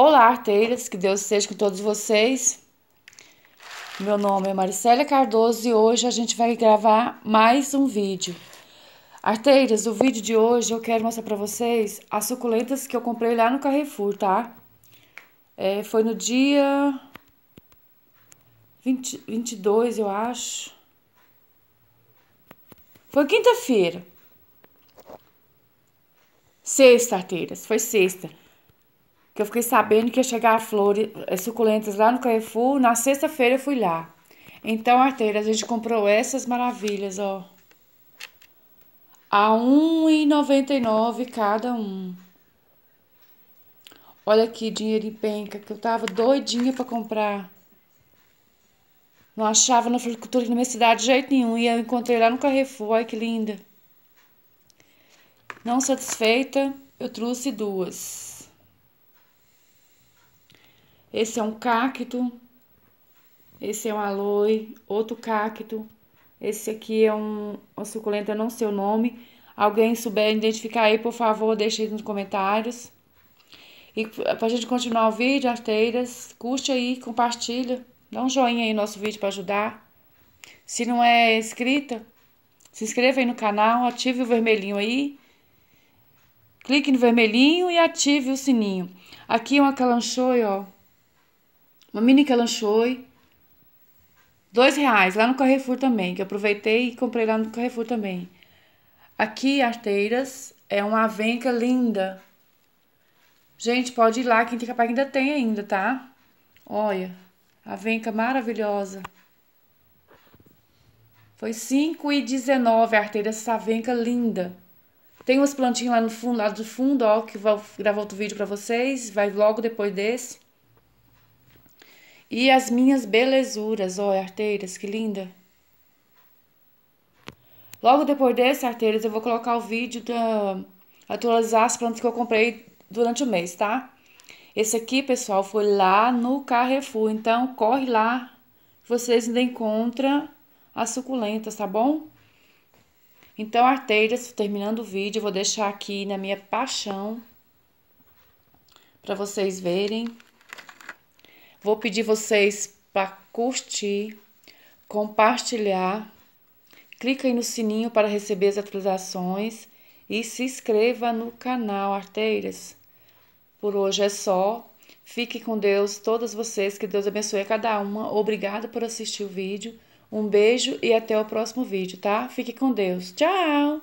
Olá, arteiras, que Deus esteja com todos vocês. Meu nome é Maricélia Cardoso e hoje a gente vai gravar mais um vídeo. Arteiras, o vídeo de hoje eu quero mostrar para vocês as suculentas que eu comprei lá no Carrefour, tá? É, foi no dia 20, 22, eu acho. Foi quinta-feira. Sexta, arteiras, foi sexta que eu fiquei sabendo que ia chegar flores eh, suculentas lá no Carrefour. Na sexta-feira eu fui lá. Então, arteira, a gente comprou essas maravilhas, ó. A R$ 1,99 cada um. Olha aqui, dinheiro em penca, que eu tava doidinha para comprar. Não achava na floricultura na minha cidade de jeito nenhum. E eu encontrei lá no Carrefour, olha que linda. Não satisfeita, eu trouxe duas. Esse é um cacto. Esse é um aloe, outro cacto. Esse aqui é um, uma suculenta, eu não sei o nome. Alguém souber identificar aí, por favor, deixe aí nos comentários. E pra gente continuar o vídeo, arteiras, curte aí, compartilha. Dá um joinha aí no nosso vídeo para ajudar. Se não é inscrita, se inscreva aí no canal, ative o vermelhinho aí. Clique no vermelhinho e ative o sininho. Aqui é uma calanchoe, ó. Uma mini calanchoe. Dois reais, lá no Carrefour também, que aproveitei e comprei lá no Carrefour também. Aqui, Arteiras, é uma avenca linda. Gente, pode ir lá, quem tem capaz ainda tem ainda, tá? Olha, avenca maravilhosa. Foi 5 e 19 arteira essa venca linda. Tem umas plantinhas lá no fundo, lá do fundo, ó, que vou gravar outro vídeo para vocês, vai logo depois desse e as minhas belezuras, ó oh, arteiras, que linda. Logo depois desse, arteiras, eu vou colocar o vídeo da atualizar as plantas que eu comprei durante o mês, tá? Esse aqui, pessoal, foi lá no Carrefour, então corre lá, vocês ainda encontram as suculentas, tá bom? Então, arteiras, terminando o vídeo, eu vou deixar aqui na minha paixão para vocês verem. Vou pedir vocês para curtir, compartilhar, clica aí no sininho para receber as atualizações e se inscreva no canal Arteiras. Por hoje é só. Fique com Deus, todas vocês, que Deus abençoe a cada uma. Obrigado por assistir o vídeo. Um beijo e até o próximo vídeo, tá? Fique com Deus. Tchau!